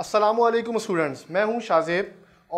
Aslam students मैं हूं शाजेब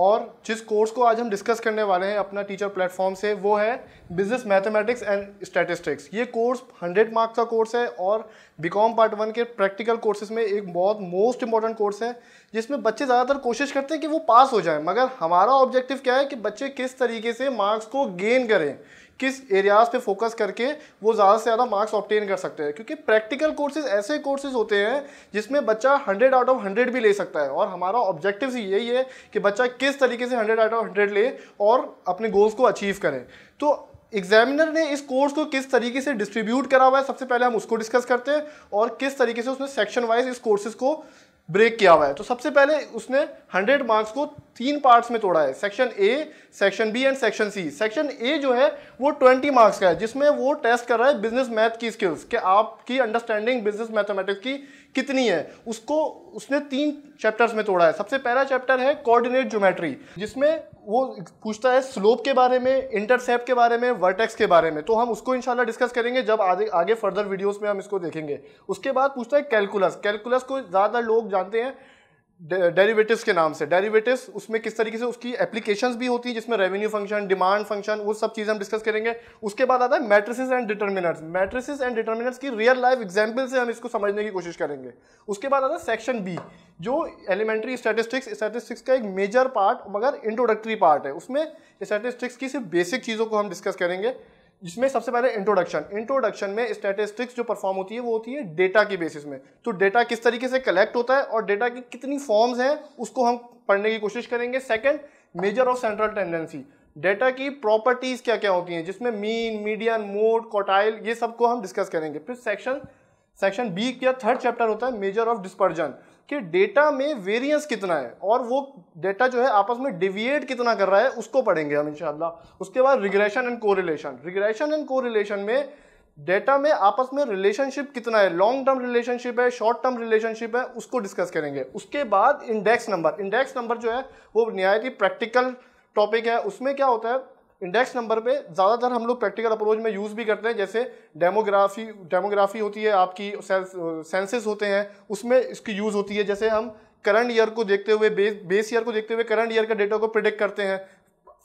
और जिस कोर्स को आज हम डिस्कस करने वाले हैं अपना टीचर प्लेटफॉर्म से वो है बिजनेस मैथमेटिक्स एंड स्टैटिस्टिक्स ये कोर्स 100 मार्क्स का कोर्स है और बीकॉम पार्ट वन के प्रैक्टिकल कोर्सेज में एक बहुत मोस्ट इंपॉर्टेंट कोर्स है जिसमें बच्चे ज़्यादातर कोशिश करते हैं कि वो पास हो जाएँ मगर हमारा ऑब्जेक्टिव क्या है कि बच्चे किस तरीके से मार्क्स को गेन करें किस एरियाज पे फोकस करके वो ज़्यादा से ज़्यादा मार्क्स ऑप्टेन कर सकते हैं क्योंकि प्रैक्टिकल कोर्सेज ऐसे कोर्सेज होते हैं जिसमें बच्चा हंड्रेड आउट ऑफ हंड्रेड भी ले सकता है और हमारा ऑब्जेक्टिव यही है कि बच्चा किस तरीके से हंड्रेड आउट ऑफ हंड्रेड ले और अपने गोल्स को अचीव करें तो एग्जामिनर ने इस कोर्स को किस तरीके से डिस्ट्रीब्यूट करा हुआ है सबसे पहले हम उसको डिस्कस करते हैं और किस तरीके से उसने सेक्शन वाइज इस कोर्सेज को ब्रेक किया हुआ है तो सबसे पहले उसने 100 मार्क्स को तीन पार्ट्स में तोड़ा है section A section B and section C section A जो है वो 20 मार्क्स का है जिसमें वो टेस्ट कर रहा है बिजनेस मैथ की स्किल्स कि आपकी अंडरस्टैंडिंग बिजनेस मैथमेटिक्स की कितनी है उसको उसने तीन चैप्टर्स में तोड़ा है सबसे पहला चैप्टर है कोऑर्डिनेट ज्योमेट्री जिसमें वो पूछता है स्लोप के बारे में इंटरसेप्ट के बारे में वर्टेक्स के बारे में तो हम उसको इंशाल्लाह डिस्कस करेंगे जब आगे आगे फर्दर वीडियोस में हम इसको देखेंगे उसके बाद पूछता है कैलकुलस कैलकुलस को ज़्यादा लोग जानते हैं डेरिवेटिव्स के नाम से डेरिवेटिव्स उसमें किस तरीके से उसकी एप्लीकेशंस भी होती है जिसमें रेवेन्यू फंक्शन डिमांड फंक्शन वो सब चीज़ हम डिस्कस करेंगे उसके बाद आता है matrices and determinants matrices and determinants की रियल लाइफ एग्जांपल से हम इसको समझने की कोशिश करेंगे उसके बाद आता है सेक्शन बी जो एलिमेंट्री स्टैटिस्टिक्स स्टैटिस्टिक्स का एक मेजर पार्ट मगर इंट्रोडक्टरी पार्ट है उसमें स्टैटिस्टिक्स की सिर्फ बेसिक चीज़ों को हम डिस्कस करेंगे जिसमें सबसे पहले इंट्रोडक्शन इंट्रोडक्शन में स्टैटिस्टिक्स जो परफॉर्म होती है वो होती है डेटा के बेसिस में तो डेटा किस तरीके से कलेक्ट होता है और डेटा की कितनी फॉर्म्स हैं उसको हम पढ़ने की कोशिश करेंगे second measure of central tendency data की प्रॉपर्टीज़ क्या क्या होती हैं जिसमें मीन मीडियन मोड कोटाइल ये सबको हम डिस्कस करेंगे फिर सेक्शन सेक्शन बी क्या थर्ड चैप्टर होता है मेजर ऑफ डिस्पर्जन कि डेटा में वेरिएंस कितना है और वो डेटा जो है आपस में डिविएट कितना कर रहा है उसको पढ़ेंगे हम इंशाल्लाह उसके बाद regression and correlation regression and correlation में डेटा में आपस में रिलेशनशिप कितना है लॉन्ग टर्म रिलेशनशिप है शॉर्ट टर्म रिलेशनशिप है उसको डिस्कस करेंगे उसके बाद इंडेक्स नंबर इंडेक्स नंबर जो है वो नहायत ही प्रैक्टिकल टॉपिक है उसमें क्या होता है इंडेक्स नंबर पे ज़्यादातर हम लोग प्रैक्टिकल अप्रोच में यूज़ भी करते हैं जैसे डेमोग्राफी डेमोग्राफी होती है आपकी सेंसेस होते हैं उसमें इसकी यूज़ होती है जैसे हम करंट ईयर को देखते हुए बेस बेस ईयर को देखते हुए करंट ईयर का डेटा को प्रिडिक्ट करते हैं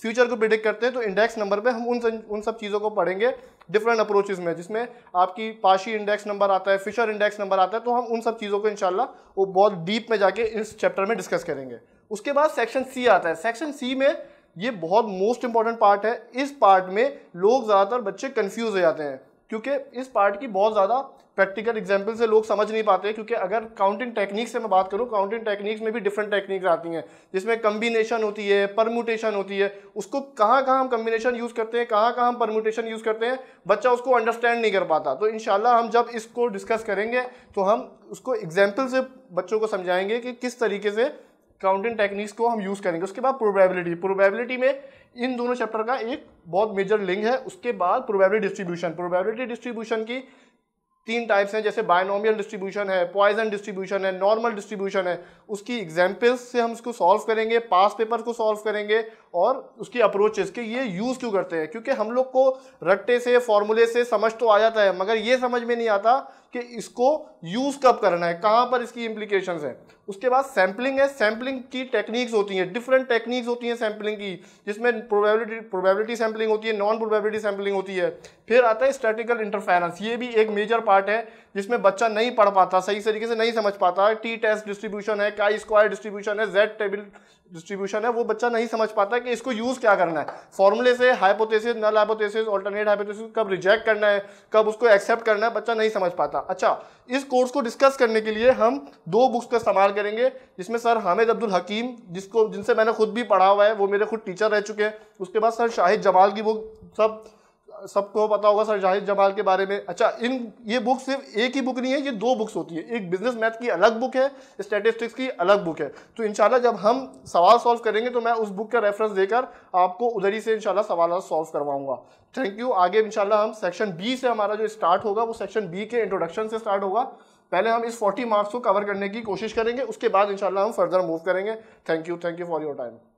फ्यूचर को प्रिडिक्ट करते हैं तो इंडेक्स नंबर पे हम उन उन सब चीज़ों को पढ़ेंगे डिफरेंट अप्रोचेज में जिसमें आपकी पाशी इंडेक्स नंबर आता है फिशर इंडेक्स नंबर आता है तो हम उन सब चीज़ों को इनशाला वो बहुत डीप में जाके इस चैप्टर में डिस्कस करेंगे उसके बाद सेक्शन सी आता है सेक्शन सी में ये बहुत मोस्ट इंपॉर्टेंट पार्ट है इस पार्ट में लोग ज़्यादातर बच्चे कन्फ्यूज़ हो जाते हैं क्योंकि इस पार्ट की बहुत ज़्यादा प्रैक्टिकल एग्जाम्पल से लोग समझ नहीं पाते क्योंकि अगर काउंटिंग टेक्निक से मैं बात करूँ काउंटिंग टेक्निक्स में भी डिफरेंट टेक्निक्स आती हैं जिसमें कम्बिनेशन होती है परम्यूटेशन होती है उसको कहाँ कहाँ हम कम्बिनेशन यूज़ करते हैं कहाँ कहाँ हम परम्यूटेशन यूज़ करते हैं बच्चा उसको अंडरस्टैंड नहीं कर पाता तो इन हम जब इसको डिस्कस करेंगे तो हम उसको एग्जाम्पल से बच्चों को समझाएंगे कि किस तरीके से काउंटिंग टेक्निक्स को हम यूज़ करेंगे उसके बाद प्रोबेबिलिटी प्रोबेबिलिटी में इन दोनों चैप्टर का एक बहुत मेजर लिंक है उसके बाद प्रोबेबिलिटी डिस्ट्रीब्यूशन प्रोबेबिलिटी डिस्ट्रीब्यूशन की तीन टाइप्स हैं जैसे बायनोमियल डिस्ट्रीब्यूशन है पॉइजन डिस्ट्रीब्यूशन है नॉर्मल डिस्ट्रीब्यूशन है उसकी एग्जाम्पल्स से हम उसको सॉल्व करेंगे पास पेपर को सॉल्व करेंगे और उसकी अप्रोचेस के ये यूज़ क्यों करते हैं क्योंकि हम लोग को रट्टे से फॉर्मूले से समझ तो आ जाता है मगर ये समझ में नहीं आता कि इसको यूज कब करना है कहां पर इसकी इंप्लीकेशन है उसके बाद सैम्पलिंग है सैम्पलिंग की टेक्निक्स होती हैं डिफरेंट टेक्निक्स होती हैं सैम्पलिंग की जिसमें प्रोबेबिलिटी प्रोबेबिलिटी सैम्पलिंग होती है नॉन प्रोबेबिलिटी सैम्पलिंग होती है फिर आता है स्टैटिकल इंटरफेरेंस ये भी एक मेजर पार्ट है जिसमें बच्चा नहीं पढ़ पाता सही तरीके से नहीं समझ पाता टी टेस्ट डिस्ट्रीब्यूशन है क्या स्क्वायर डिस्ट्रीब्यूशन है जेड टेबल डिस्ट्रीब्यूशन है वो बच्चा नहीं समझ पाता कि इसको यूज़ क्या करना है फॉर्मूले से hypothesis null hypothesis alternate hypothesis कब रिजेक्ट करना है कब उसको एक्सेप्ट करना है बच्चा नहीं समझ पाता अच्छा इस कोर्स को डिस्कस करने के लिए हम दो बुक्स का इस्तेमाल करेंगे जिसमें सर हामिद अब्दुल हकीम जिसको जिनसे मैंने खुद भी पढ़ा हुआ है वो मेरे खुद टीचर रह चुके हैं उसके बाद सर शाहिद जमाल की बुक सब सबको पता होगा सर जाहिद जमाल के बारे में अच्छा इन ये बुक सिर्फ एक ही बुक नहीं है ये दो बुक्स होती है एक बिजनेस मैथ की अलग बुक है स्टेटिस्टिक्स की अलग बुक है तो इनशाला जब हम सवाल सॉल्व करेंगे तो मैं उस बुक का रेफरेंस देकर आपको उधर ही से इनशाला सवाल सॉल्व करवाऊंगा थैंक यू आगे इनशाला हम सेक्शन बी से हमारा जो स्टार्ट होगा वो सेक्शन बी के इंट्रोडक्शन से स्टार्ट होगा पहले हम इस 40 मार्क्स को कवर करने की कोशिश करेंगे उसके बाद इंशाल्लाह हम फर्दर मूव करेंगे thank you thank you for your time